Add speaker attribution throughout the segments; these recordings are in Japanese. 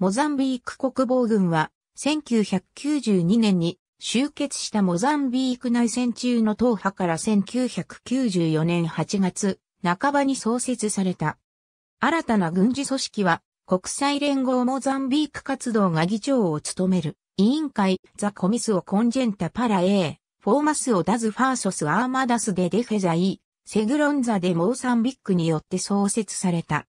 Speaker 1: モザンビーク国防軍は、1992年に集結したモザンビーク内戦中の党派から1994年8月半ばに創設された。新たな軍事組織は国際連合モザンビーク活動が議長を務める委員会ザ・コミスオ・コンジェンタ・パラエー、フォーマスオ・ダズ・ファーソス・アーマダス・デ・デフェザイ、セグロンザ・デ・モーサンビックによって創設された。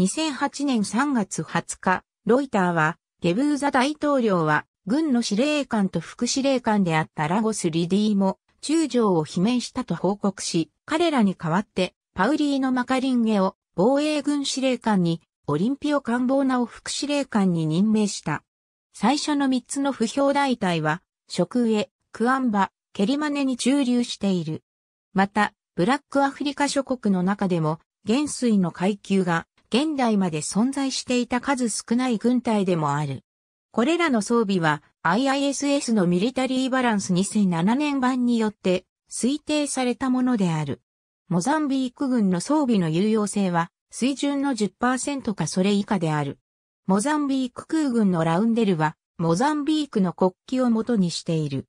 Speaker 1: 2008年3月20日、ロイターは、ゲブーザ大統領は、軍の司令官と副司令官であったラゴス・リディも、中将を罷免したと報告し、彼らに代わって、パウリーノ・マカリンゲを防衛軍司令官に、オリンピオ官房名を副司令官に任命した。最初の3つの不評大隊は、職上、クアンバ、ケリマネに駐留している。また、ブラックアフリカ諸国の中でも、元帥の階級が現代まで存在していた数少ない軍隊でもある。これらの装備は IISS のミリタリーバランス2007年版によって推定されたものである。モザンビーク軍の装備の有用性は水準の10%かそれ以下である。モザンビーク空軍のラウンデルはモザンビークの国旗を元にしている。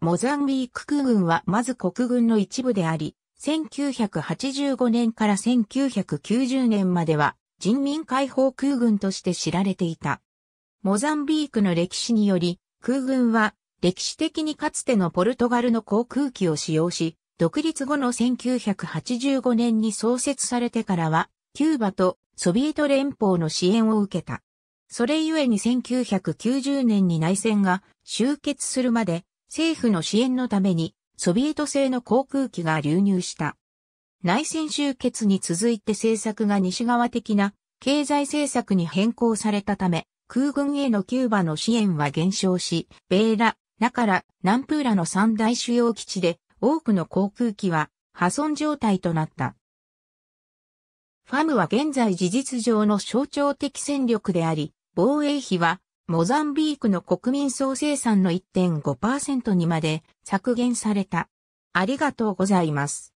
Speaker 1: モザンビーク空軍はまず国軍の一部であり、1985年から1990年までは人民解放空軍として知られていた。モザンビークの歴史により、空軍は歴史的にかつてのポルトガルの航空機を使用し、独立後の1985年に創設されてからは、キューバとソビエト連邦の支援を受けた。それゆえに1990年に内戦が終結するまで政府の支援のためにソビエト製の航空機が流入した。内戦終結に続いて政策が西側的な経済政策に変更されたため、空軍へのキューバの支援は減少し、ベーラ、ナカラ、ナンプーラの三大主要基地で多くの航空機は破損状態となった。ファムは現在事実上の象徴的戦力であり、防衛費はモザンビークの国民総生産の1.5%にまで削減された。ありがとうございます。